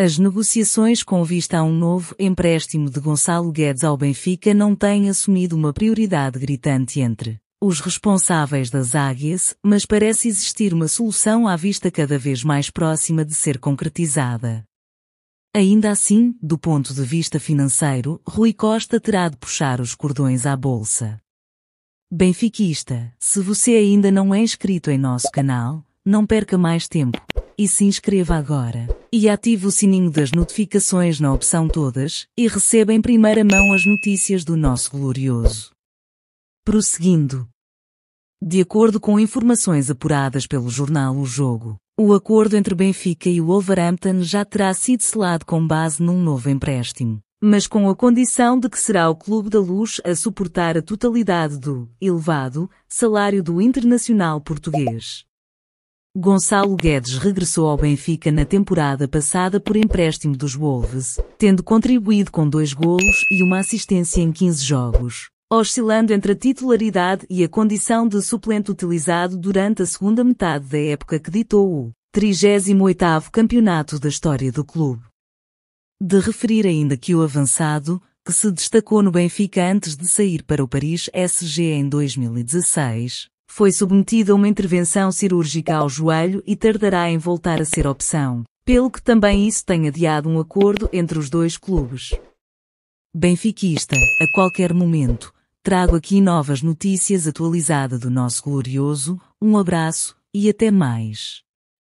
As negociações com vista a um novo empréstimo de Gonçalo Guedes ao Benfica não têm assumido uma prioridade gritante entre os responsáveis das águias, mas parece existir uma solução à vista cada vez mais próxima de ser concretizada. Ainda assim, do ponto de vista financeiro, Rui Costa terá de puxar os cordões à bolsa. Benfiquista, se você ainda não é inscrito em nosso canal, não perca mais tempo e se inscreva agora. E ative o sininho das notificações na opção Todas e receba em primeira mão as notícias do nosso glorioso. Prosseguindo. De acordo com informações apuradas pelo jornal O Jogo, o acordo entre Benfica e o Wolverhampton já terá sido selado com base num novo empréstimo, mas com a condição de que será o Clube da Luz a suportar a totalidade do elevado salário do internacional português. Gonçalo Guedes regressou ao Benfica na temporada passada por empréstimo dos Wolves, tendo contribuído com dois golos e uma assistência em 15 jogos, oscilando entre a titularidade e a condição de suplente utilizado durante a segunda metade da época que ditou o 38º campeonato da história do clube. De referir ainda que o avançado, que se destacou no Benfica antes de sair para o Paris SG em 2016, foi submetido a uma intervenção cirúrgica ao joelho e tardará em voltar a ser opção, pelo que também isso tem adiado um acordo entre os dois clubes. Benfiquista, a qualquer momento, trago aqui novas notícias atualizadas do nosso glorioso. Um abraço e até mais.